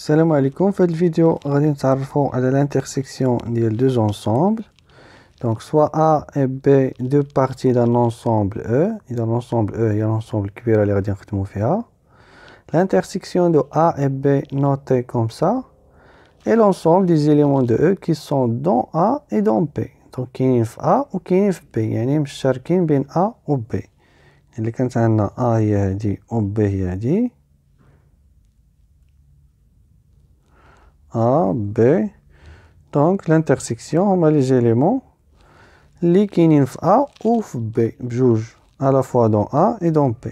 Salam alaikum, cette vidéo, nous allons parler de l'intersection des deux ensembles Donc soit A et B, deux parties d'un ensemble E Et dans l'ensemble E, il y a l'ensemble qui peut aller à l'intérieur de l'ensemble A L'intersection de A et B, notée comme ça est l'ensemble des éléments de E qui sont dans A et dans B Donc qui est pas A ou qui est pas B, c'est-à-dire qui est A ou B Et quand A A ou B, c'est comme B. A, B. Donc, l'intersection, on a les éléments li A ou B, joue, à la fois dans A et dans B.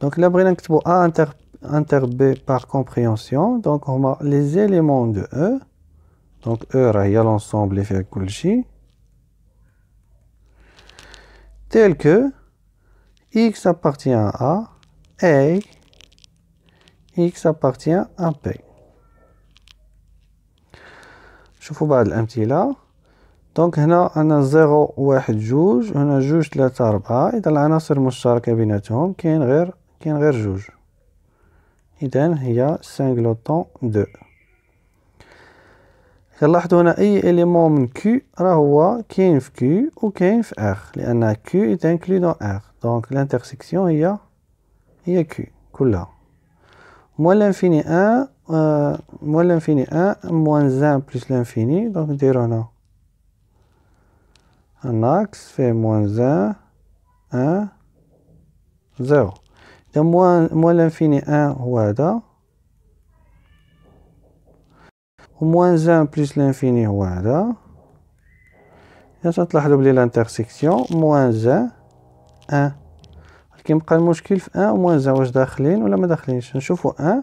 Donc, la pour A inter, B par compréhension. Donc, on a les éléments de E. Donc, E, il l'ensemble et Tel que X appartient à A, A, X appartient à B. شوفوا بعض الأمثلة دونك هنا انا زيرو واحد جوج هنا جوج تلاتة أربعة إذا العناصر المشتركه بيناتهم كاين غير كاين غير جوج إذا هي سانكلوطون دو كنلاحظوا هنا أي إليمون من كي راه هو كاين في و وكاين في اخ لأن كي إيت إنكلو دون اخ دونك لانترسيكسيون هي هي كي كلها موال لانفيني أن موال لانفيني ان موان زان بلس لانفيني دونك نديرو هنا الناقص فيه موان زان ان زيرو إذا موان موان لانفيني ان هو هذا موان زان بلس لانفيني هو هذا إذا تلاحظوا بلي لانترسيكسيون موان زان ان ولكن بقى المشكل في ان موان زان واش داخلين ولا ما داخلينش نشوفو ان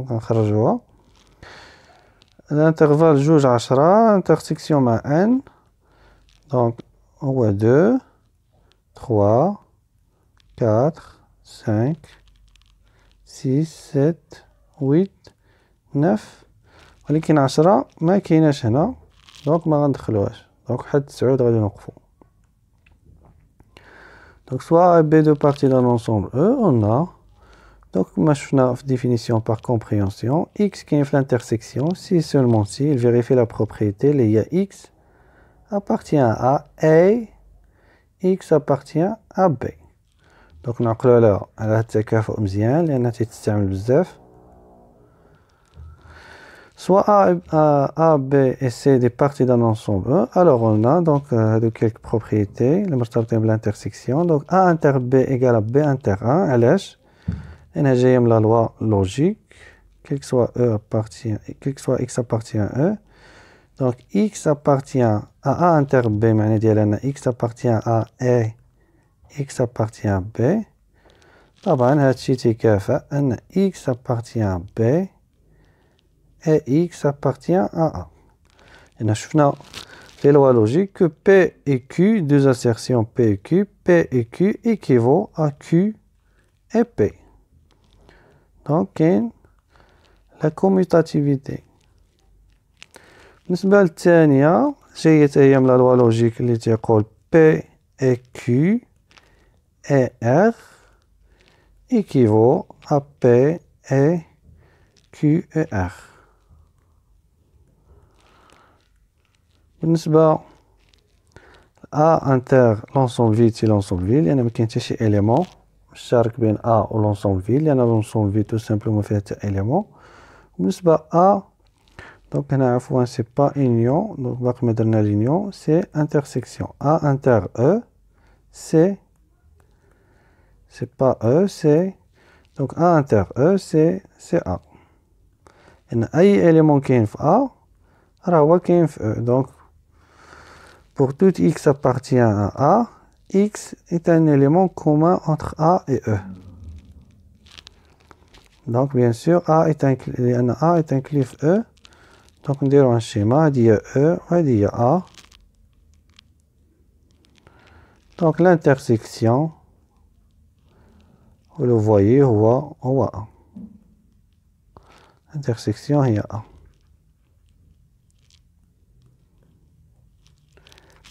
نخرجوها الانترفال جوج عشرة انترسيكسيون مع ان دونك هو دو تخوا كاتر سانك سيس سات ويت نف ولكن عشرة ما كايناش هنا دونك ما غندخلوهاش دونك حد تسعود غادي نوقفو دونك سوا بي دو بارتي دان لونسومبل او اون Donc, une définition par compréhension, x qui est l'intersection, si seulement si, il vérifie la propriété, les y x appartient à A, x appartient à B. Donc, on la له Soit A, A, A, B et C des parties d'un ensemble alors on a donc euh, quelques propriétés, le marché l'intersection. Donc A inter B égale à B inter A. LH. Et j'aime la loi logique, quel que soit E appartient, quel que soit X appartient à E. Donc, X appartient à A inter B, X appartient à A, e, X appartient à B. طبعا هادشي dit ان X appartient à B et X appartient à A. a شفنا les lois logiques que P et Q, deux assertions P et Q, P et Q équivaut à Q et P donc la commutativité بالنسبة avons جاية هي من logique qui اللي تيقول P et Q et R équivaut à P et Q et R بالنسبة A inter l'ensemble vide et l'ensemble vide il y a même qu'un élément Chargé à ben l'ensemble, il y en a dans l'ensemble, tout simplement fait un élément. ne donc, il y en a un fois, ce n'est pas union, donc on va mettre union c'est intersection. A inter E, c'est ce n'est pas E, c'est donc A inter E, c'est A. Il y a un élément qui est à A, e. donc pour tout X appartient à A x est un élément commun entre A et E. Donc, bien sûr, A est un est cliff E. Donc, on dirait un schéma, dit E, on dit A. Donc, l'intersection, vous le voyez, on voit A. L'intersection, il A.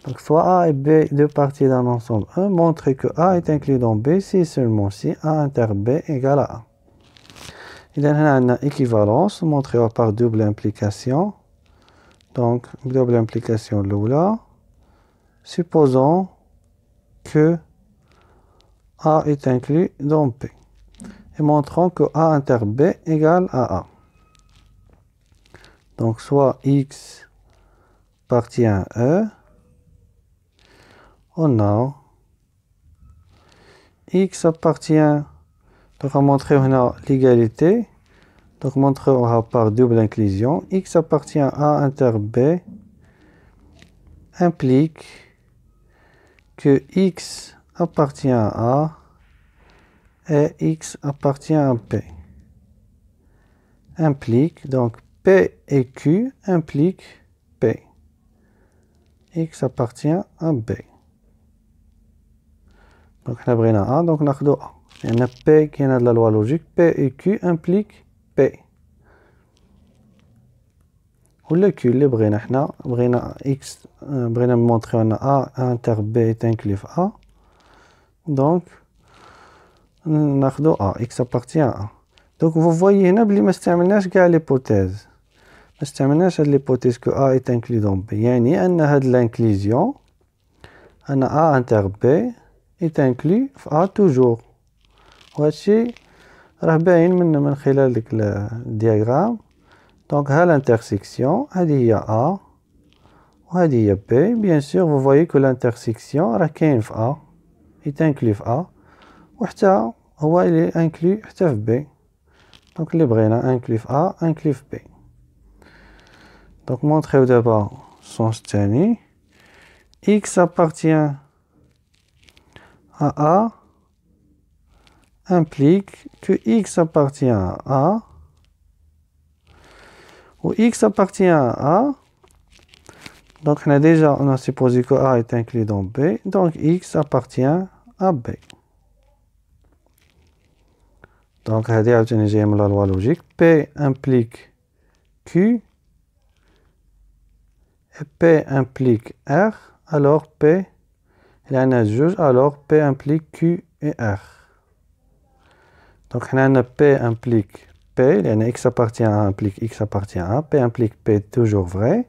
Donc, soit A et B, deux parties d'un ensemble 1, Montrez que A est inclus dans B si et seulement si A inter B égale à A. Il y a une équivalence montrée par double implication. Donc, double implication l'oula. Supposons que A est inclus dans B. Et montrons que A inter B égale à A. Donc, soit X partient à E Oh on a X appartient, donc on montrer l'égalité, donc montrer par double inclusion. X appartient à inter B implique que X appartient à A et X appartient à P. Implique, donc P et Q impliquent P. X appartient à B. Donc, on a un A, donc on a A. Et on a P qui est de la loi logique. P et Q impliquent P. Ou le Q, le avons on a brina X, euh, montré on a A, inter B est inclus A. Donc, on a A, X appartient à A. Donc, vous voyez, nous avons bli, mais c'est un l'hypothèse. Mais c'est un l'hypothèse que A est inclus dans B. Il y a une inclusion. On a A inter B. est inclus في توجور، و وهادشي راه باين من من خلال ديك الدياغرام دونك ها l'intersection هادي هي و وهادي هي بي بيان سور فو فوايي كو l'intersection راه كاين في ا est inclus في و وحتى هو إلي إنكلو حتى في بي دونك اللي بغينا إنكلو في ا إنكلو في بي دونك نونطخيو دابا السونس الثاني x appartient A implique que X appartient à A ou X appartient à A donc on a déjà on a supposé que A est inclus dans B donc X appartient à B donc à loi logique. la P implique Q et P implique R alors P il y juge, alors P implique Q et R. Donc, il y a P implique P, il y X appartient à A implique X appartient à A. P implique P toujours vrai,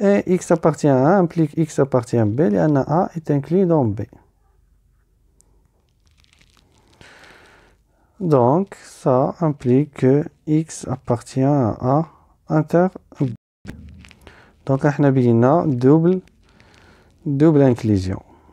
et X appartient à A implique X appartient à B, il y a est inclus dans B. Donc, ça implique que X appartient à A inter B. Donc, on a double, double inclusion.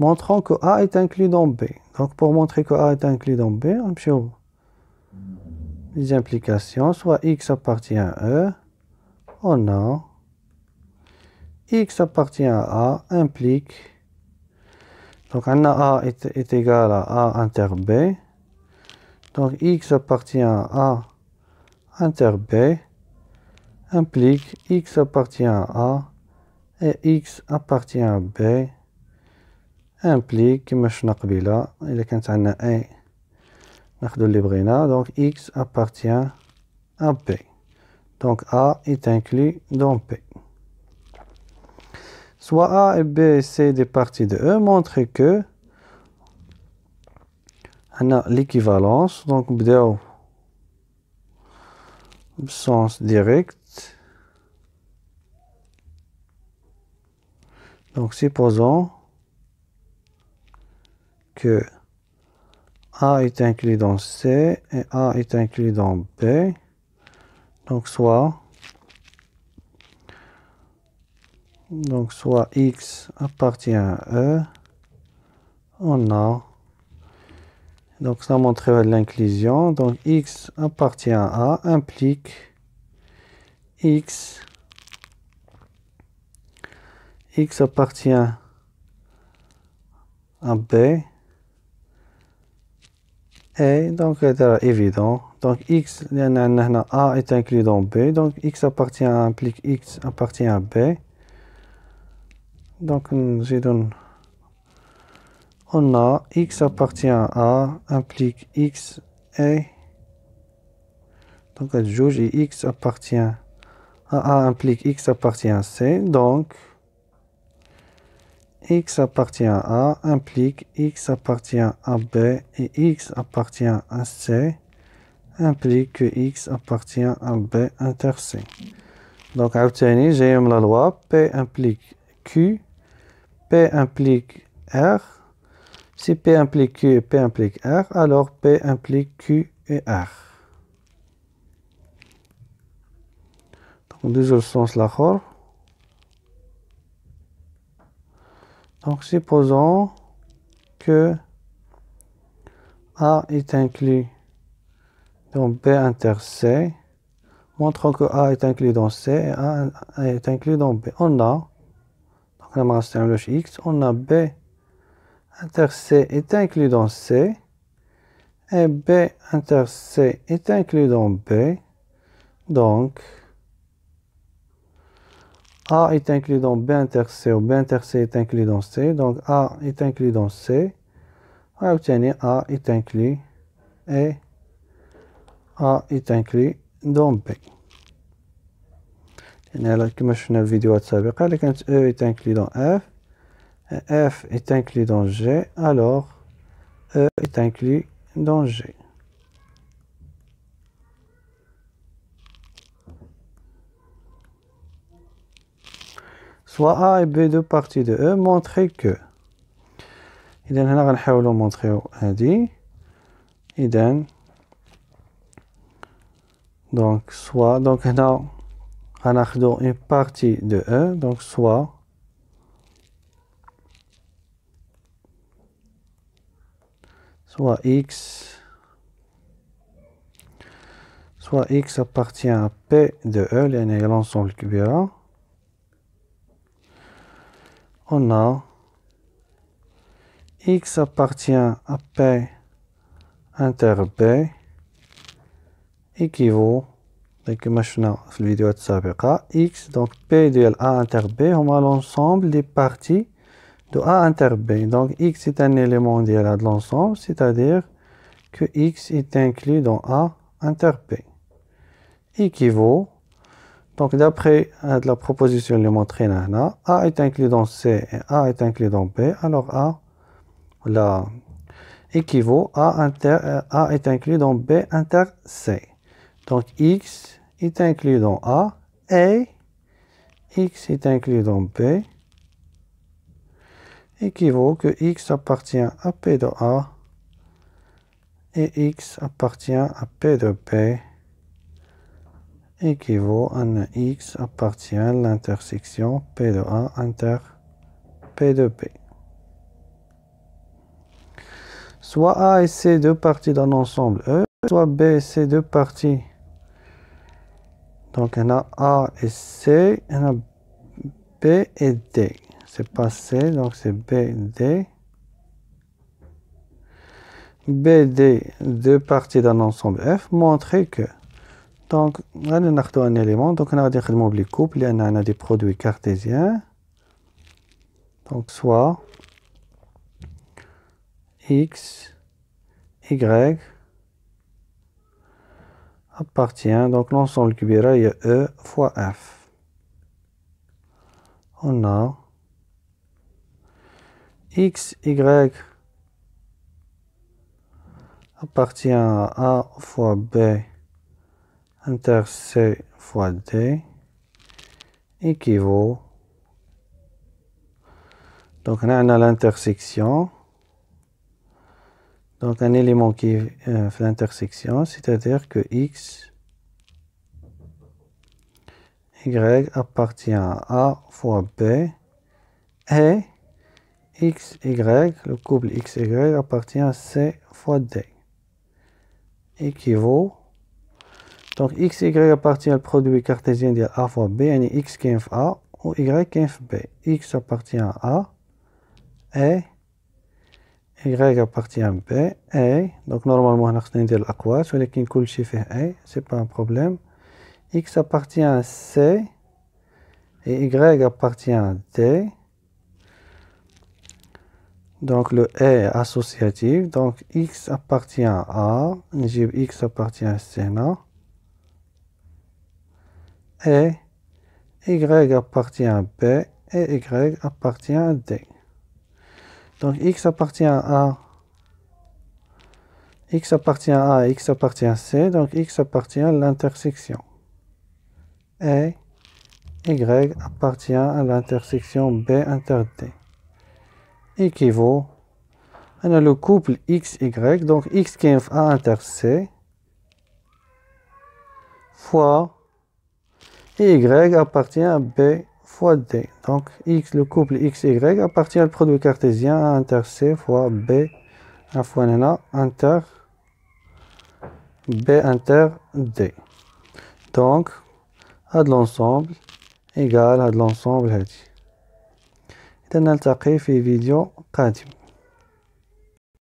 montrant que A est inclus dans B. Donc pour montrer que A est inclus dans B, on hein, peut les implications, soit X appartient à E, oh on a X appartient à A implique, donc on a A est, est égal à A inter B, donc X appartient à A inter B implique X appartient à A et X appartient à B implique que كما شفنا donc x on a un, appartient à P. Donc A est inclus dans P. Soit A et B c'est des parties de E montrer que on a l'équivalence. Donc on sens direct. Donc supposons que A est inclus dans C et A est inclus dans B. Donc soit, donc soit X appartient à E. On a, donc ça montre l'inclusion. Donc X appartient à A implique X x appartient à B donc c'est euh, évident donc x A est inclus dans B donc x appartient à implique x appartient à B donc nous on a x appartient à A implique x et donc elle juge x appartient à A implique x appartient à C donc x appartient à A implique x appartient à b et x appartient à c implique que x appartient à b inter c. Donc, j'ai la loi p implique q, p implique r. Si p implique q et p implique r, alors p implique q et r. Donc, deux sens la Donc, supposons que A est inclus dans B inter C, montrant que A est inclus dans C et A est inclus dans B. On a, donc la masse loge X, on a B inter C est inclus dans C, et B inter C est inclus dans B, donc a est inclus dans B inter ou B inter est inclus dans C. Donc A est inclus dans C. obtenir A est inclus et A est inclus dans B. يعني je شفنا في une vidéo اللي quand E est inclus dans F et F est inclus dans G alors E est inclus dans G soit A et b deux parties de E montrer que. Et donc, maintenant, on va essayer de montrer Adi. Et donc, donc, soit, donc, là, on a une partie de E, donc, soit, soit X, soit X appartient à P de E, il y a l'ensemble qui vient on a x appartient à P inter B équivaut donc maintenant vidéo x donc P de A inter B On a l'ensemble des parties de A inter B donc x est un élément de l'ensemble c'est-à-dire que x est inclus dans A inter B équivaut donc, d'après euh, la proposition de montrée, A est inclus dans C et A est inclus dans B. Alors, A équivaut euh, A est inclus dans B inter C. Donc, X est inclus dans A et X est inclus dans B équivaut que X appartient à P de A et X appartient à P de B équivaut à un x appartient à l'intersection P de A inter P de P. Soit A et C deux parties d'un ensemble E, soit B et C deux parties. Donc on a A et C, on a B et D. C'est pas C, donc c'est B, D. B, D, deux parties d'un ensemble F, montrer que donc, on a un élément. Donc, on a des couple, On a des produits cartésiens. Donc, soit x y appartient donc l'ensemble a E fois F. On a x y appartient à A fois B inter C fois D équivaut donc là on a l'intersection donc un élément qui euh, fait l'intersection c'est-à-dire que X Y appartient à A fois B et X, Y, le couple X, Y appartient à C fois D équivaut donc, x, y appartient au produit cartésien de a fois b, ni x qui est a ou y qui est b. x appartient à a et y appartient à b et donc normalement on ندير dire qu'il coule le chiffre a c'est pas un problème x appartient à c et y appartient à d donc le A e est associatif, donc x appartient à A, j'ai x appartient à C, et y appartient à b et y appartient à d. Donc x appartient à x appartient à x appartient à c, donc x appartient à l'intersection. Et y appartient à l'intersection b inter d. Équivaut, on a le couple x-y, donc x qui est a inter c, fois y appartient à B fois D. Donc x, le couple x-y appartient au produit cartésien A inter C fois B à fois nana inter B inter D. Donc de l'ensemble égal de l'ensemble et on نلتقي في vidéo